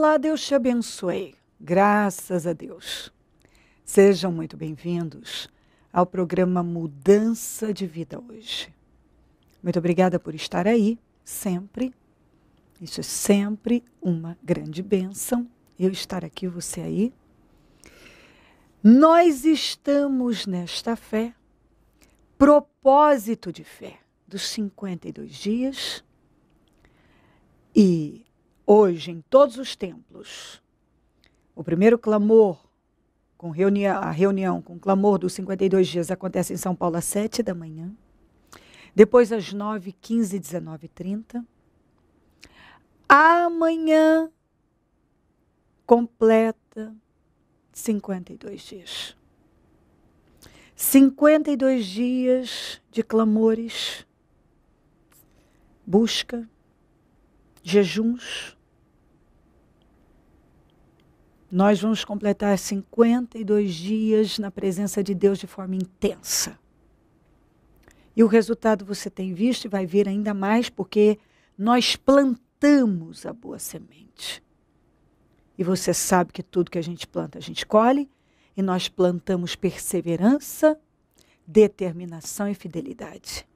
Olá, Deus te abençoe. Graças a Deus. Sejam muito bem-vindos ao programa Mudança de Vida hoje. Muito obrigada por estar aí, sempre. Isso é sempre uma grande bênção. Eu estar aqui, você aí. Nós estamos nesta fé, propósito de fé dos 52 dias. E hoje em todos os templos. O primeiro clamor, com reunião, a reunião com o clamor dos 52 dias acontece em São Paulo às 7 da manhã, depois às 9, 15, 19 30. Amanhã completa 52 dias. 52 dias de clamores, busca, jejuns, nós vamos completar 52 dias na presença de Deus de forma intensa. E o resultado você tem visto e vai ver ainda mais porque nós plantamos a boa semente. E você sabe que tudo que a gente planta, a gente colhe, e nós plantamos perseverança, determinação e fidelidade.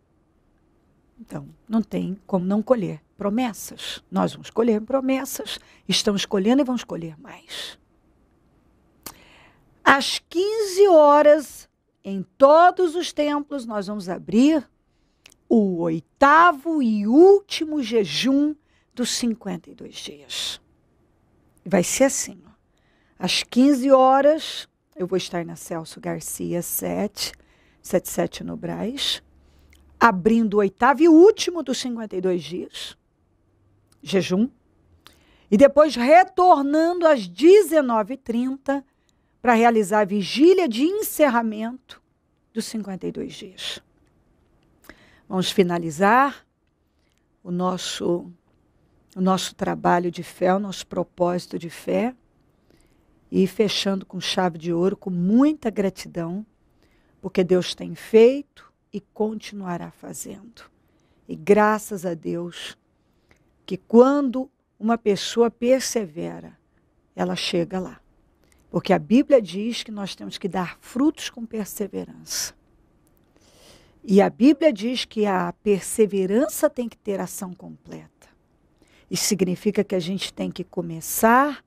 Então, não tem como não colher promessas. Nós vamos colher promessas, estamos colhendo e vamos colher mais. Às 15 horas, em todos os templos, nós vamos abrir o oitavo e último jejum dos 52 dias. Vai ser assim. Ó. Às 15 horas, eu vou estar na Celso Garcia 7, 77 no Braz, abrindo o oitavo e último dos 52 dias, jejum, e depois retornando às 19h30 para realizar a vigília de encerramento dos 52 dias. Vamos finalizar o nosso, o nosso trabalho de fé, o nosso propósito de fé, e fechando com chave de ouro, com muita gratidão, porque Deus tem feito e continuará fazendo. E graças a Deus que quando uma pessoa persevera, ela chega lá. Porque a Bíblia diz que nós temos que dar frutos com perseverança. E a Bíblia diz que a perseverança tem que ter ação completa. Isso significa que a gente tem que começar,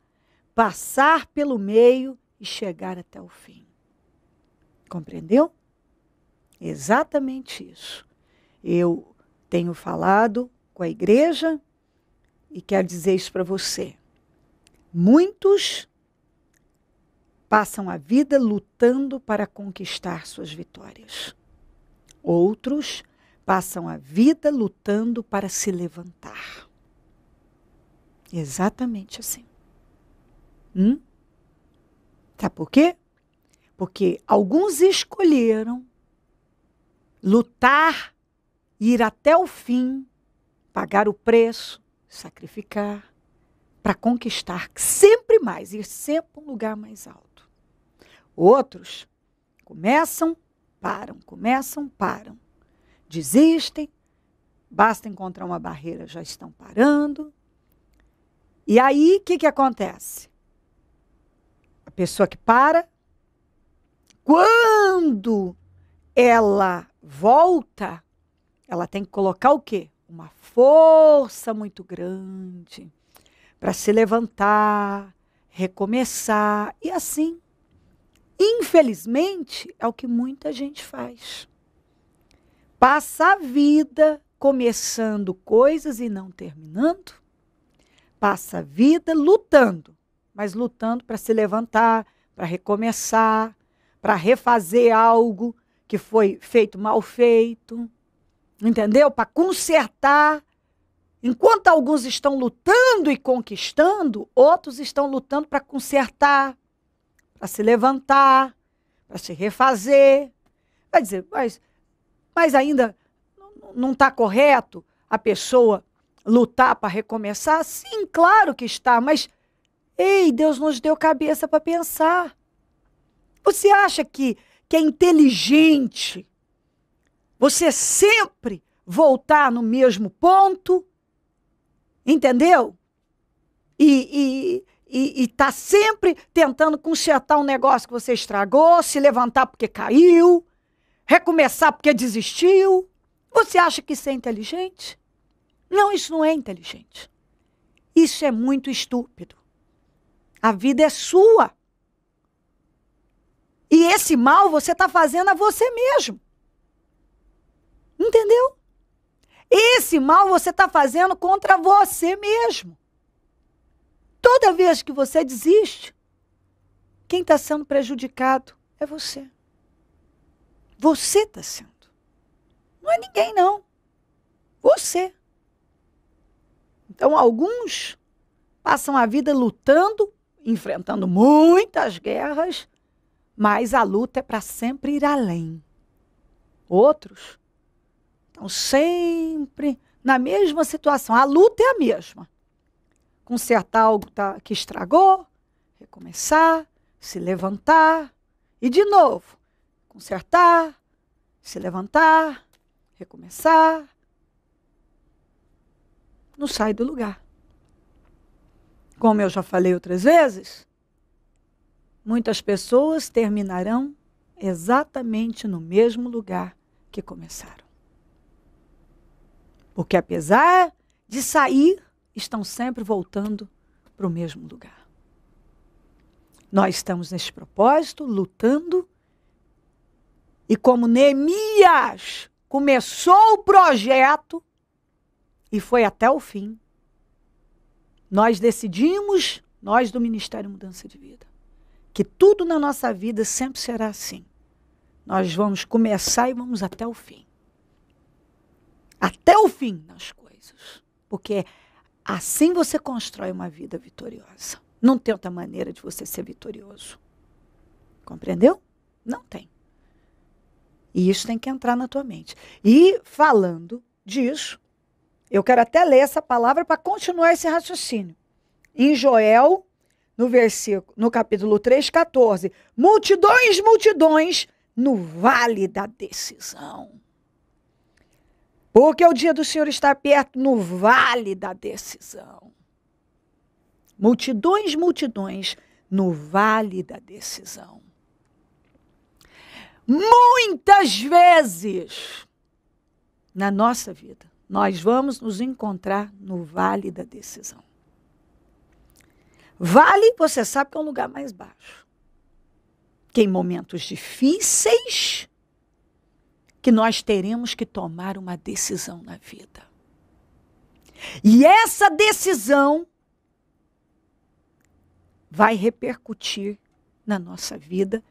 passar pelo meio e chegar até o fim. Compreendeu? Exatamente isso. Eu tenho falado com a igreja e quero dizer isso para você. Muitos passam a vida lutando para conquistar suas vitórias. Outros passam a vida lutando para se levantar. Exatamente assim. Hum? Sabe por quê? Porque alguns escolheram lutar, ir até o fim, pagar o preço, sacrificar, para conquistar sempre mais, ir sempre um lugar mais alto. Outros começam, param, começam, param. Desistem, basta encontrar uma barreira, já estão parando. E aí, o que, que acontece? A pessoa que para, quando ela volta, ela tem que colocar o quê? Uma força muito grande para se levantar, recomeçar e assim Infelizmente, é o que muita gente faz. Passa a vida começando coisas e não terminando. Passa a vida lutando, mas lutando para se levantar, para recomeçar, para refazer algo que foi feito mal feito. Entendeu? Para consertar. Enquanto alguns estão lutando e conquistando, outros estão lutando para consertar, para se levantar, para se refazer. Vai dizer, mas, mas ainda não está correto a pessoa lutar para recomeçar? Sim, claro que está, mas ei, Deus nos deu cabeça para pensar. Você acha que, que é inteligente você sempre voltar no mesmo ponto? Entendeu? E, e está sempre tentando consertar um negócio que você estragou, se levantar porque caiu, recomeçar porque desistiu. Você acha que isso é inteligente? Não, isso não é inteligente. Isso é muito estúpido. A vida é sua. E esse mal você está fazendo a você mesmo. Entendeu? Esse mal você está fazendo contra você mesmo. Toda vez que você desiste, quem está sendo prejudicado é você. Você está sendo. Não é ninguém, não. Você. Então, alguns passam a vida lutando, enfrentando muitas guerras, mas a luta é para sempre ir além. Outros estão sempre na mesma situação. A luta é a mesma consertar algo tá, que estragou, recomeçar, se levantar e de novo consertar, se levantar, recomeçar. Não sai do lugar. Como eu já falei outras vezes, muitas pessoas terminarão exatamente no mesmo lugar que começaram. Porque apesar de sair estão sempre voltando para o mesmo lugar. Nós estamos nesse propósito, lutando, e como Neemias começou o projeto e foi até o fim, nós decidimos, nós do Ministério Mudança de Vida, que tudo na nossa vida sempre será assim. Nós vamos começar e vamos até o fim. Até o fim nas coisas. Porque Assim você constrói uma vida vitoriosa. Não tem outra maneira de você ser vitorioso. Compreendeu? Não tem. E isso tem que entrar na tua mente. E falando disso, eu quero até ler essa palavra para continuar esse raciocínio. Em Joel, no versículo, no capítulo 3, 14, multidões, multidões no vale da decisão. Porque o dia do Senhor está perto no vale da decisão. Multidões, multidões no vale da decisão. Muitas vezes na nossa vida, nós vamos nos encontrar no vale da decisão. Vale, você sabe que é um lugar mais baixo. Que em momentos difíceis, que nós teremos que tomar uma decisão na vida. E essa decisão vai repercutir na nossa vida,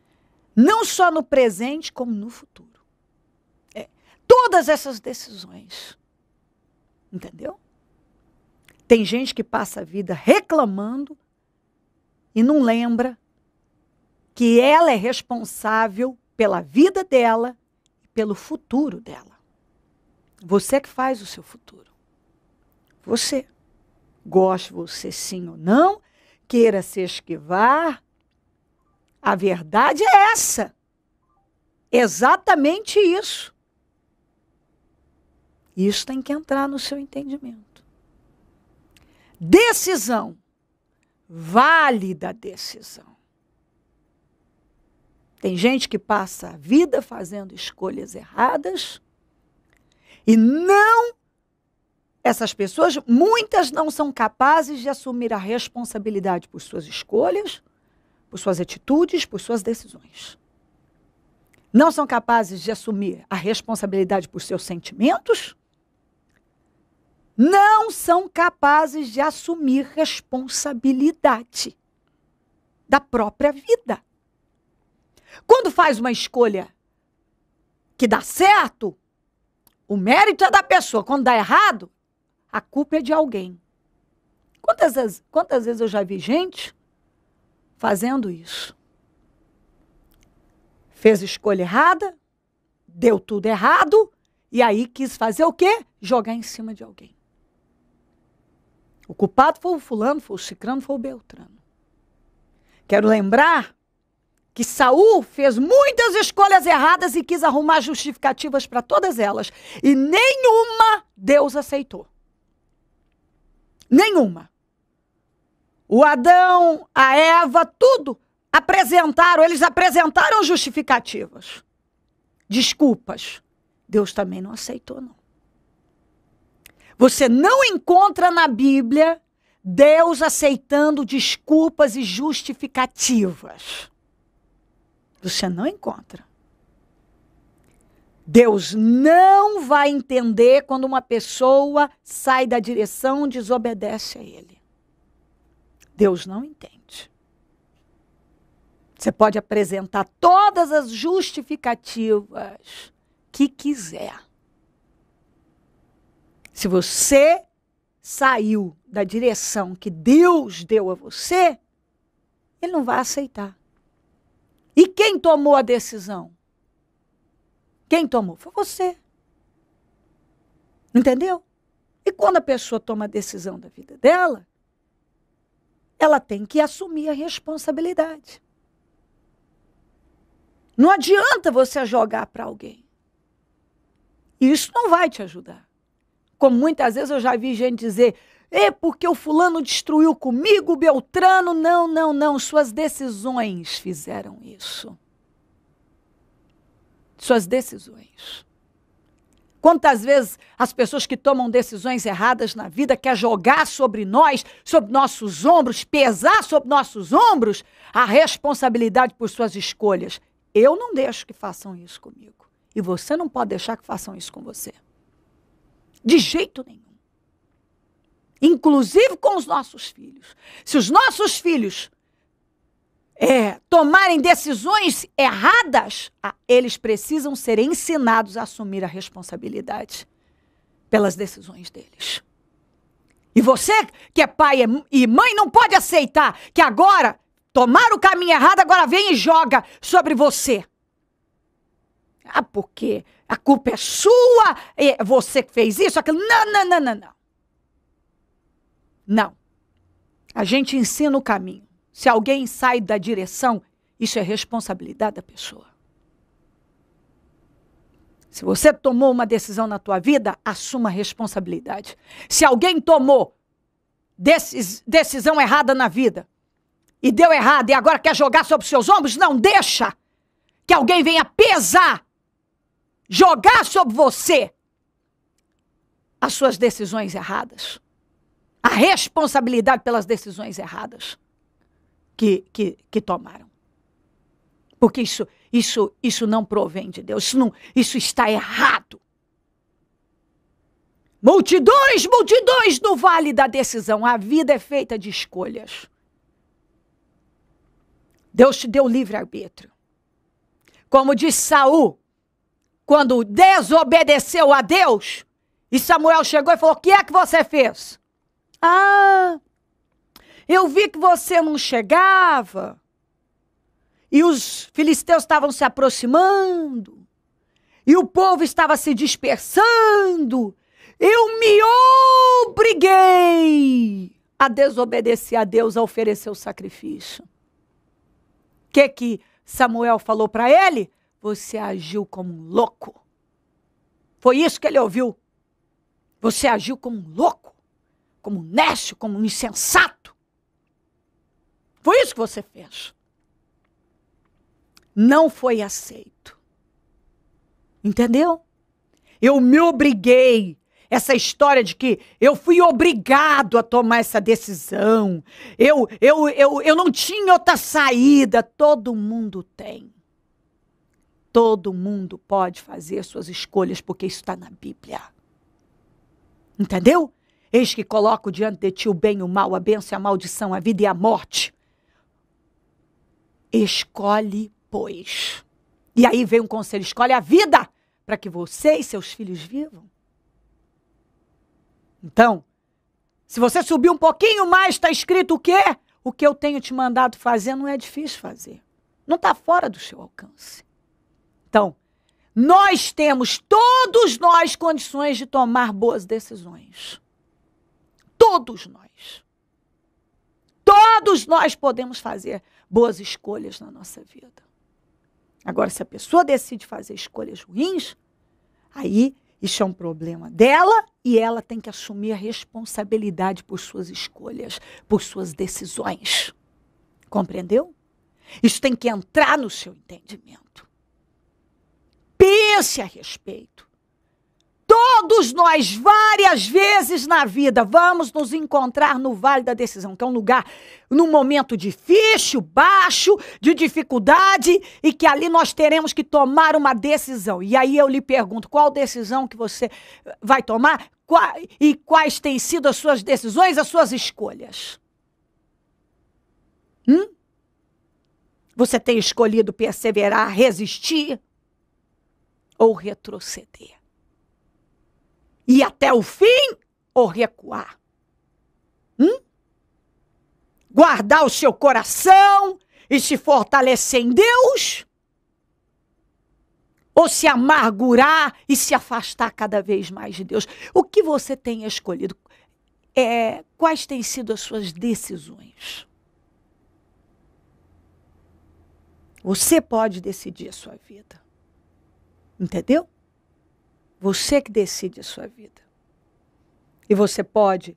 não só no presente, como no futuro. É, todas essas decisões. Entendeu? Tem gente que passa a vida reclamando e não lembra que ela é responsável pela vida dela pelo futuro dela. Você que faz o seu futuro. Você. Goste você sim ou não, queira se esquivar. A verdade é essa. Exatamente isso. Isso tem que entrar no seu entendimento. Decisão. Válida decisão. Tem gente que passa a vida fazendo escolhas erradas e não. Essas pessoas, muitas não são capazes de assumir a responsabilidade por suas escolhas, por suas atitudes, por suas decisões. Não são capazes de assumir a responsabilidade por seus sentimentos. Não são capazes de assumir responsabilidade da própria vida. Quando faz uma escolha que dá certo, o mérito é da pessoa. Quando dá errado, a culpa é de alguém. Quantas vezes, quantas vezes eu já vi gente fazendo isso? Fez escolha errada, deu tudo errado, e aí quis fazer o quê? Jogar em cima de alguém. O culpado foi o fulano, foi o cicrano, foi o beltrano. Quero lembrar que Saul fez muitas escolhas erradas e quis arrumar justificativas para todas elas, e nenhuma Deus aceitou. Nenhuma. O Adão, a Eva, tudo apresentaram, eles apresentaram justificativas. Desculpas. Deus também não aceitou não. Você não encontra na Bíblia Deus aceitando desculpas e justificativas. Você não encontra. Deus não vai entender quando uma pessoa sai da direção, desobedece a Ele. Deus não entende. Você pode apresentar todas as justificativas que quiser. Se você saiu da direção que Deus deu a você, Ele não vai aceitar tomou a decisão? Quem tomou? Foi você. Entendeu? E quando a pessoa toma a decisão da vida dela, ela tem que assumir a responsabilidade. Não adianta você jogar para alguém. isso não vai te ajudar. Como muitas vezes eu já vi gente dizer: é porque o fulano destruiu comigo, o Beltrano. Não, não, não. Suas decisões fizeram isso suas decisões. Quantas vezes as pessoas que tomam decisões erradas na vida quer jogar sobre nós, sobre nossos ombros, pesar sobre nossos ombros a responsabilidade por suas escolhas. Eu não deixo que façam isso comigo. E você não pode deixar que façam isso com você. De jeito nenhum. Inclusive com os nossos filhos. Se os nossos filhos é, tomarem decisões erradas, ah, eles precisam ser ensinados a assumir a responsabilidade pelas decisões deles. E você, que é pai e mãe, não pode aceitar que agora tomaram o caminho errado, agora vem e joga sobre você. Ah, porque a culpa é sua, é você que fez isso, aquilo. Não, não, não, não, não. Não. A gente ensina o caminho. Se alguém sai da direção, isso é responsabilidade da pessoa. Se você tomou uma decisão na tua vida, assuma a responsabilidade. Se alguém tomou decisão errada na vida e deu errado e agora quer jogar sobre os seus ombros, não deixa que alguém venha pesar, jogar sobre você as suas decisões erradas. A responsabilidade pelas decisões erradas que, que, que tomaram. Porque isso, isso, isso não provém de Deus, isso, não, isso está errado. Multidões, multidões no vale da decisão. A vida é feita de escolhas. Deus te deu livre-arbítrio. Como disse Saul, quando desobedeceu a Deus, e Samuel chegou e falou: O que é que você fez? Ah, eu vi que você não chegava. E os filisteus estavam se aproximando. E o povo estava se dispersando. Eu me obriguei a desobedecer a Deus, a oferecer o sacrifício. O que, que Samuel falou para ele? Você agiu como um louco. Foi isso que ele ouviu. Você agiu como um louco, como um nécio, como um insensato. Foi isso que você fez. Não foi aceito. Entendeu? Eu me obriguei. Essa história de que eu fui obrigado a tomar essa decisão. Eu, eu, eu, eu não tinha outra saída. Todo mundo tem. Todo mundo pode fazer suas escolhas, porque isso está na Bíblia. Entendeu? Eis que coloco diante de ti o bem, o mal, a bênção, a maldição, a vida e a morte. Escolhe, pois. E aí vem um conselho: escolhe a vida para que você e seus filhos vivam. Então, se você subir um pouquinho mais, está escrito o quê? O que eu tenho te mandado fazer não é difícil fazer. Não está fora do seu alcance. Então, nós temos, todos nós, condições de tomar boas decisões. Todos nós. Todos nós podemos fazer boas escolhas na nossa vida. Agora, se a pessoa decide fazer escolhas ruins, aí isso é um problema dela e ela tem que assumir a responsabilidade por suas escolhas, por suas decisões. Compreendeu? Isso tem que entrar no seu entendimento. Pense a respeito. Todos nós, várias vezes na vida, vamos nos encontrar no Vale da Decisão, que é um lugar, num momento difícil, baixo, de dificuldade, e que ali nós teremos que tomar uma decisão. E aí eu lhe pergunto: qual decisão que você vai tomar? E quais têm sido as suas decisões, as suas escolhas? Hum? Você tem escolhido perseverar, resistir ou retroceder? ir até o fim ou recuar? Hum? Guardar o seu coração e se fortalecer em Deus? Ou se amargurar e se afastar cada vez mais de Deus? O que você tem escolhido? É, quais têm sido as suas decisões? Você pode decidir a sua vida. Entendeu? Você que decide a sua vida. E você pode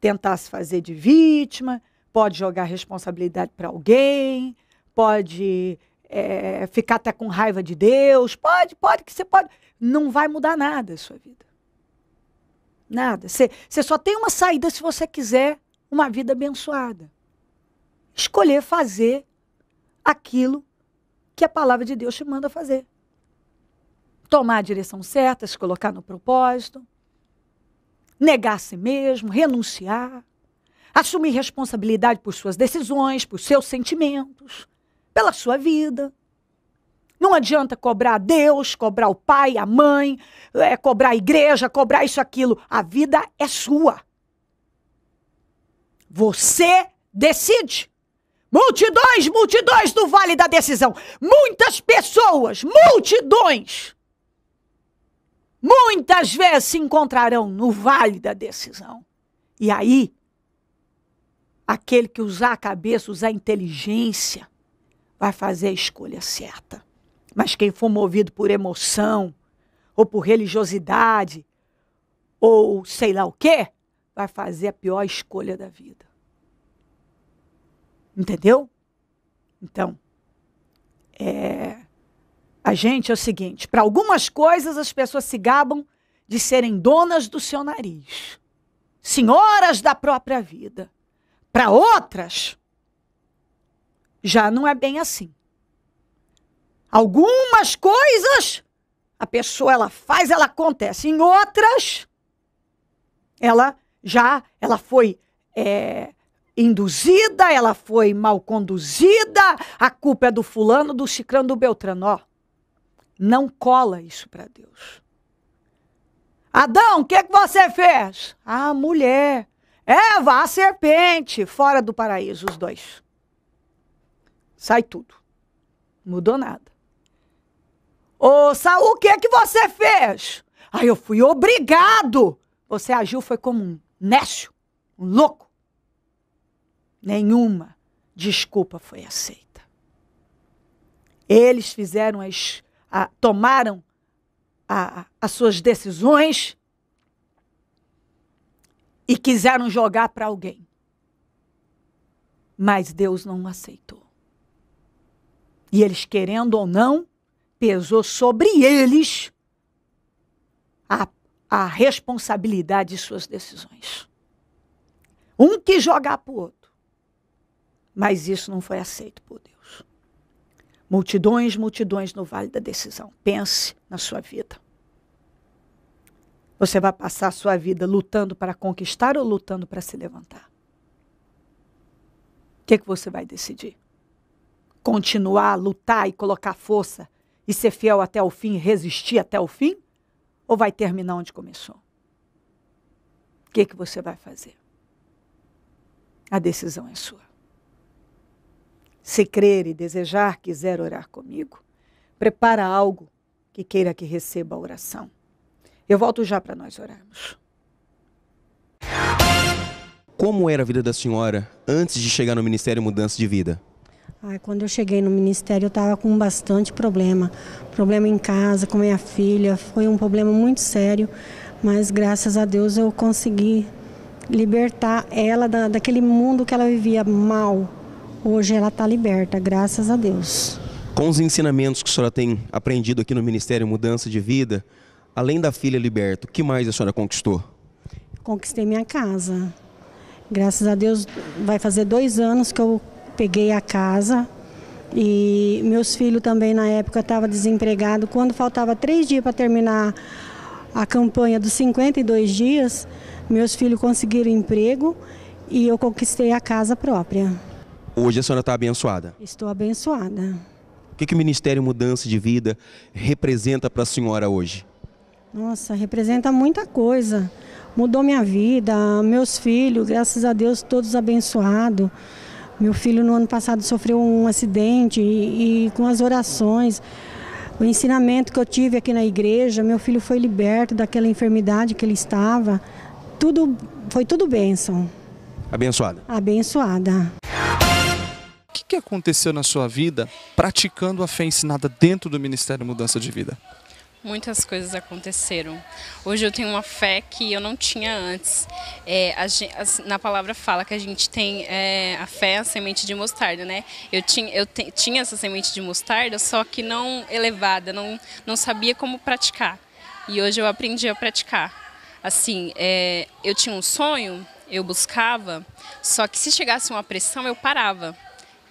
tentar se fazer de vítima, pode jogar responsabilidade para alguém, pode é, ficar até com raiva de Deus, pode, pode, que você pode. Não vai mudar nada a sua vida. Nada. Você, você só tem uma saída se você quiser uma vida abençoada. Escolher fazer aquilo que a palavra de Deus te manda fazer tomar a direção certa, se colocar no propósito, negar a si mesmo, renunciar, assumir responsabilidade por suas decisões, por seus sentimentos, pela sua vida. Não adianta cobrar a Deus, cobrar o pai, a mãe, é, cobrar a igreja, cobrar isso, aquilo. A vida é sua. Você decide. Multidões, multidões do Vale da Decisão. Muitas pessoas, multidões muitas vezes se encontrarão no vale da decisão. E aí, aquele que usar a cabeça, usar a inteligência, vai fazer a escolha certa. Mas quem for movido por emoção, ou por religiosidade, ou sei lá o quê, vai fazer a pior escolha da vida. Entendeu? Então, é, a gente é o seguinte: para algumas coisas as pessoas se gabam de serem donas do seu nariz, senhoras da própria vida. Para outras, já não é bem assim. Algumas coisas a pessoa ela faz, ela acontece. Em outras, ela já ela foi é, induzida, ela foi mal conduzida. A culpa é do fulano, do cicrano, do beltrano. Ó, não cola isso para Deus. Adão, o que, é que você fez? Ah, a mulher. Eva, a serpente. Fora do paraíso, os dois. Sai tudo. Mudou nada. Ô, Saul, o que, é que você fez? Aí ah, eu fui obrigado. Você agiu foi como um nécio, um louco. Nenhuma desculpa foi aceita. Eles fizeram as a, tomaram a, as suas decisões e quiseram jogar para alguém. Mas Deus não aceitou. E eles, querendo ou não, pesou sobre eles a, a responsabilidade de suas decisões. Um quis jogar para o outro. Mas isso não foi aceito por Deus. Multidões, multidões no vale da decisão. Pense na sua vida. Você vai passar a sua vida lutando para conquistar ou lutando para se levantar? O que, é que você vai decidir? Continuar a lutar e colocar força e ser fiel até o fim, resistir até o fim? Ou vai terminar onde começou? O que, é que você vai fazer? A decisão é sua. Se crer e desejar, quiser orar comigo, prepara algo que queira que receba a oração. Eu volto já para nós orarmos. Como era a vida da senhora antes de chegar no Ministério Mudança de Vida? Ai, quando eu cheguei no ministério, eu estava com bastante problema. Problema em casa, com minha filha. Foi um problema muito sério. Mas graças a Deus eu consegui libertar ela da, daquele mundo que ela vivia mal. Hoje ela está liberta, graças a Deus. Com os ensinamentos que a senhora tem aprendido aqui no Ministério Mudança de Vida, além da filha liberta, o que mais a senhora conquistou? Conquistei minha casa. Graças a Deus, vai fazer dois anos que eu peguei a casa. E meus filhos também, na época, estavam desempregados. Quando faltava três dias para terminar a campanha dos 52 dias, meus filhos conseguiram emprego e eu conquistei a casa própria. Hoje a senhora está abençoada? Estou abençoada. O que, que o Ministério Mudança de Vida representa para a senhora hoje? Nossa, representa muita coisa. Mudou minha vida, meus filhos, graças a Deus, todos abençoados. Meu filho no ano passado sofreu um acidente e, e com as orações, o ensinamento que eu tive aqui na igreja, meu filho foi liberto daquela enfermidade que ele estava. Tudo foi tudo bênção. Abençoada. Abençoada que aconteceu na sua vida praticando a fé ensinada dentro do Ministério Mudança de Vida? Muitas coisas aconteceram. Hoje eu tenho uma fé que eu não tinha antes. É, a, a, na palavra fala que a gente tem é, a fé, é a semente de mostarda, né? Eu, tinha, eu te, tinha essa semente de mostarda, só que não elevada, não, não sabia como praticar. E hoje eu aprendi a praticar. Assim, é, eu tinha um sonho, eu buscava, só que se chegasse uma pressão, eu parava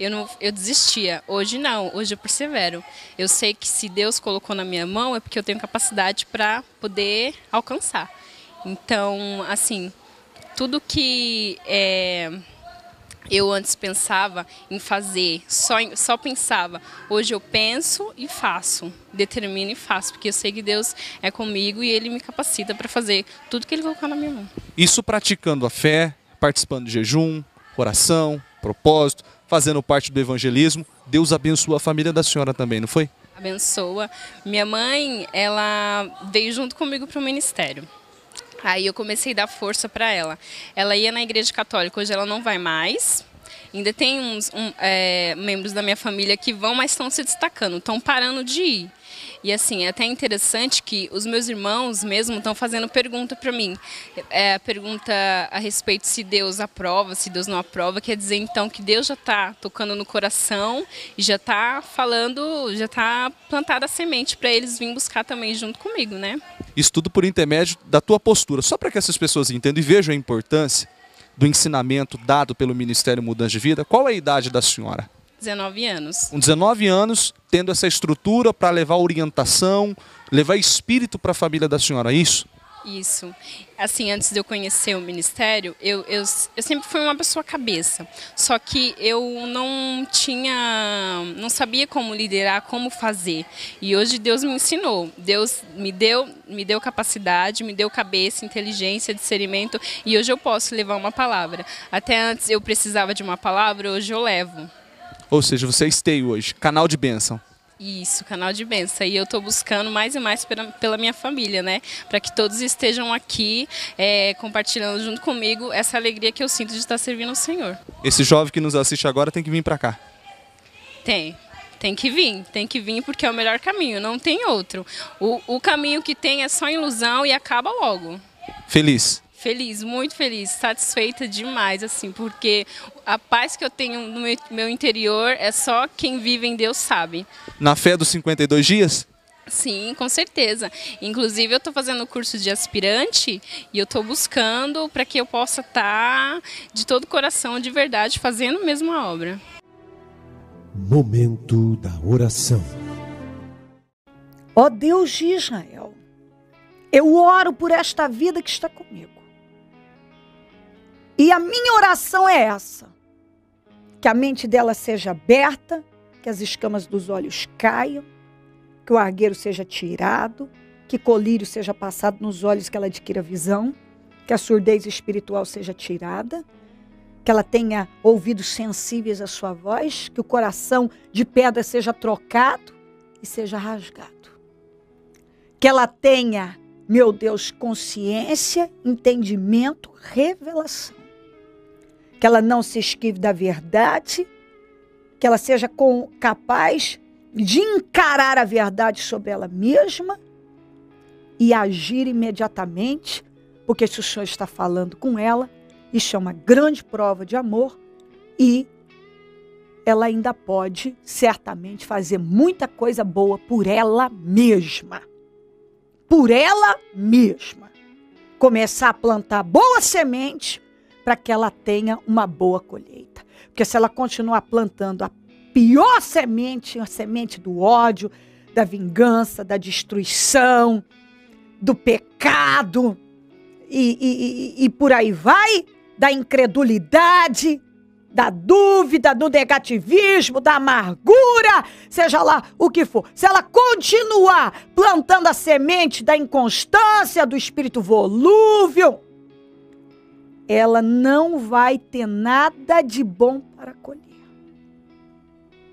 eu, não, eu desistia. Hoje não, hoje eu é persevero. Eu sei que se Deus colocou na minha mão é porque eu tenho capacidade para poder alcançar. Então, assim, tudo que é, eu antes pensava em fazer, só, só pensava, hoje eu penso e faço, determino e faço, porque eu sei que Deus é comigo e Ele me capacita para fazer tudo que Ele colocou na minha mão. Isso praticando a fé, participando de jejum, oração, propósito, fazendo parte do evangelismo. Deus abençoa a família da senhora também, não foi? Abençoa. Minha mãe, ela veio junto comigo para o ministério. Aí eu comecei a dar força para ela. Ela ia na igreja católica, hoje ela não vai mais. Ainda tem uns um, é, membros da minha família que vão, mas estão se destacando, estão parando de ir. E assim, é até interessante que os meus irmãos mesmo estão fazendo pergunta para mim. É, pergunta a respeito se Deus aprova, se Deus não aprova, quer dizer então que Deus já está tocando no coração e já está falando, já está plantada a semente para eles virem buscar também junto comigo, né? Isso tudo por intermédio da tua postura. Só para que essas pessoas entendam e vejam a importância do ensinamento dado pelo Ministério Mudança de Vida, qual é a idade da senhora? 19 anos. Com 19 anos, tendo essa estrutura para levar orientação, levar espírito para a família da senhora, é isso? Isso. Assim, antes de eu conhecer o ministério, eu, eu, eu sempre fui uma pessoa cabeça. Só que eu não tinha, não sabia como liderar, como fazer. E hoje Deus me ensinou. Deus me deu, me deu capacidade, me deu cabeça, inteligência, discernimento. E hoje eu posso levar uma palavra. Até antes eu precisava de uma palavra, hoje eu levo. Ou seja, você é hoje, canal de bênção. Isso, canal de bênção E eu estou buscando mais e mais pela, pela minha família, né? Para que todos estejam aqui é, compartilhando junto comigo essa alegria que eu sinto de estar servindo o Senhor. Esse jovem que nos assiste agora tem que vir para cá. Tem. Tem que vir, tem que vir porque é o melhor caminho, não tem outro. O, o caminho que tem é só ilusão e acaba logo. Feliz. Feliz, muito feliz, satisfeita demais, assim, porque a paz que eu tenho no meu interior é só quem vive em Deus sabe. Na fé dos 52 dias? Sim, com certeza. Inclusive, eu estou fazendo o curso de aspirante e eu estou buscando para que eu possa estar tá de todo coração, de verdade, fazendo mesmo a obra. Momento da oração. Ó oh Deus de Israel, eu oro por esta vida que está comigo. E a minha oração é essa: que a mente dela seja aberta, que as escamas dos olhos caiam, que o argueiro seja tirado, que colírio seja passado nos olhos, que ela adquira visão, que a surdez espiritual seja tirada, que ela tenha ouvidos sensíveis à sua voz, que o coração de pedra seja trocado e seja rasgado. Que ela tenha, meu Deus, consciência, entendimento, revelação que ela não se esquive da verdade, que ela seja com, capaz de encarar a verdade sobre ela mesma e agir imediatamente, porque se o Senhor está falando com ela, isso é uma grande prova de amor e ela ainda pode certamente fazer muita coisa boa por ela mesma. Por ela mesma. Começar a plantar boa semente para que ela tenha uma boa colheita. Porque se ela continuar plantando a pior semente, a semente do ódio, da vingança, da destruição, do pecado e, e, e, por aí vai, da incredulidade, da dúvida, do negativismo, da amargura, seja lá o que for. Se ela continuar plantando a semente da inconstância, do espírito volúvel, ela não vai ter nada de bom para colher.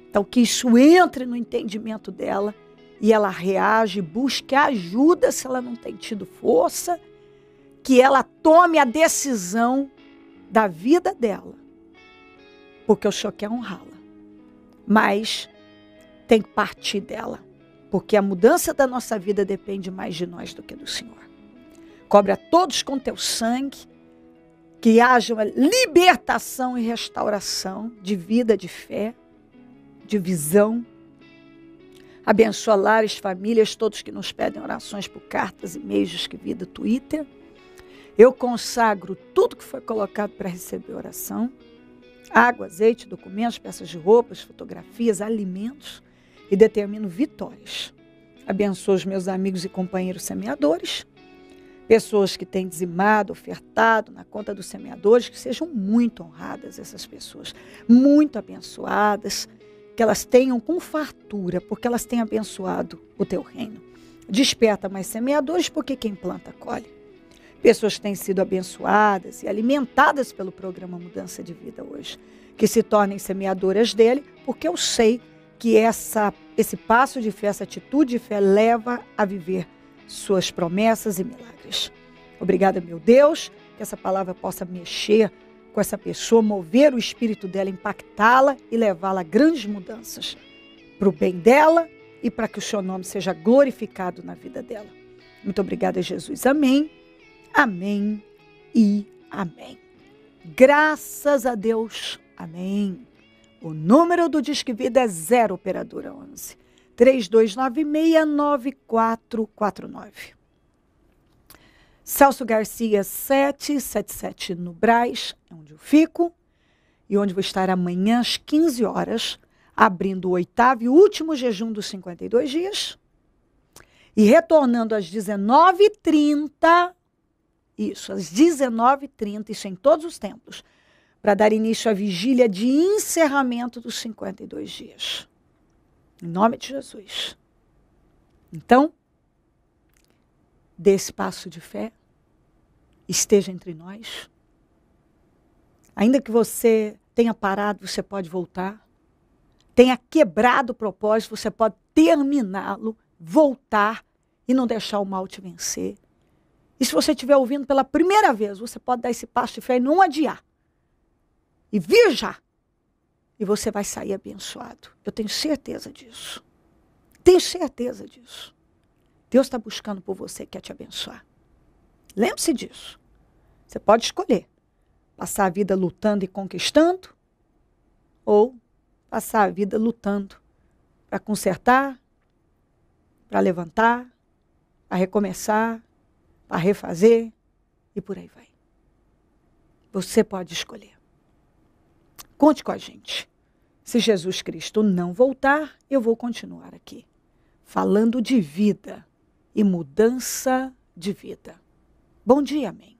Então, que isso entre no entendimento dela e ela reage, busque ajuda se ela não tem tido força, que ela tome a decisão da vida dela, porque o senhor quer honrá-la. Mas tem que partir dela, porque a mudança da nossa vida depende mais de nós do que do Senhor. Cobre a todos com teu sangue que haja uma libertação e restauração de vida, de fé, de visão. Abençoa lares, famílias, todos que nos pedem orações por cartas, e-mails, escrevida, Twitter. Eu consagro tudo que foi colocado para receber oração: água, azeite, documentos, peças de roupas, fotografias, alimentos e determino vitórias. Abençoa os meus amigos e companheiros semeadores pessoas que têm dizimado, ofertado na conta dos semeadores, que sejam muito honradas essas pessoas, muito abençoadas, que elas tenham com fartura, porque elas têm abençoado o teu reino. Desperta mais semeadores, porque quem planta colhe. Pessoas que têm sido abençoadas e alimentadas pelo programa Mudança de Vida hoje, que se tornem semeadoras dele, porque eu sei que essa, esse passo de fé, essa atitude de fé leva a viver suas promessas e milagres. Obrigada, meu Deus, que essa palavra possa mexer com essa pessoa, mover o espírito dela, impactá-la e levá-la a grandes mudanças para o bem dela e para que o seu nome seja glorificado na vida dela. Muito obrigada, Jesus. Amém, amém e amém. Graças a Deus. Amém. O número do Disque Vida é 0 Operadora 11. 3296-9449. Celso Garcia 777 no Braz, é onde eu fico e onde vou estar amanhã às 15 horas, abrindo o oitavo e último jejum dos 52 dias e retornando às 19h30, isso, às 19h30, isso em todos os templos, para dar início à vigília de encerramento dos 52 dias. Em nome de Jesus. Então, dê esse passo de fé, esteja entre nós. Ainda que você tenha parado, você pode voltar. Tenha quebrado o propósito, você pode terminá-lo, voltar e não deixar o mal te vencer. E se você estiver ouvindo pela primeira vez, você pode dar esse passo de fé e não adiar. E vir já e você vai sair abençoado. Eu tenho certeza disso. Tenho certeza disso. Deus está buscando por você, quer te abençoar. Lembre-se disso. Você pode escolher passar a vida lutando e conquistando ou passar a vida lutando para consertar, para levantar, para recomeçar, para refazer e por aí vai. Você pode escolher. Conte com a gente. Se Jesus Cristo não voltar, eu vou continuar aqui, falando de vida e mudança de vida. Bom dia, amém.